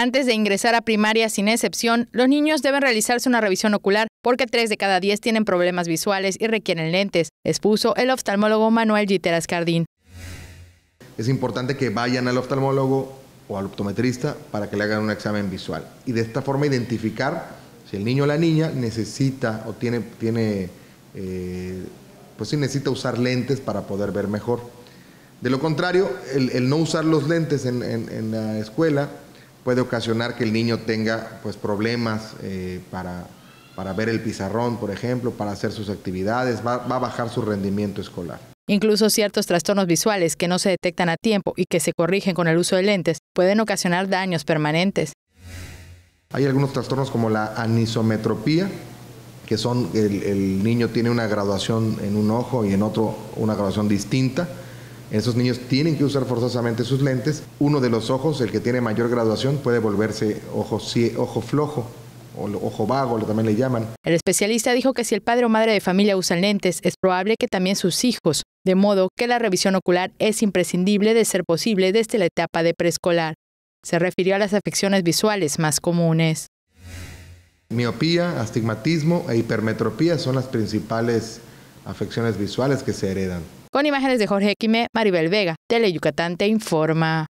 Antes de ingresar a primaria sin excepción, los niños deben realizarse una revisión ocular porque tres de cada diez tienen problemas visuales y requieren lentes, expuso el oftalmólogo Manuel Giteras Cardín. Es importante que vayan al oftalmólogo o al optometrista para que le hagan un examen visual y de esta forma identificar si el niño o la niña necesita o tiene, eh, pues si necesita usar lentes para poder ver mejor. De lo contrario, el, no usar los lentes en, en la escuela puede ocasionar que el niño tenga pues, problemas eh, para, ver el pizarrón, por ejemplo, para hacer sus actividades, va, a bajar su rendimiento escolar. Incluso ciertos trastornos visuales que no se detectan a tiempo y que se corrigen con el uso de lentes pueden ocasionar daños permanentes. Hay algunos trastornos como la anisometropía, que son el niño tiene una graduación en un ojo y en otro una graduación distinta. Esos niños tienen que usar forzosamente sus lentes. Uno de los ojos, el que tiene mayor graduación, puede volverse ojo, flojo o ojo vago, también le llaman. El especialista dijo que si el padre o madre de familia usan lentes, es probable que también sus hijos, de modo que la revisión ocular es imprescindible de ser posible desde la etapa de preescolar. Se refirió a las afecciones visuales más comunes. Miopía, astigmatismo e hipermetropía son las principales afecciones visuales que se heredan. Con imágenes de Jorge Quimé, Maribel Vega, Tele Yucatán te informa.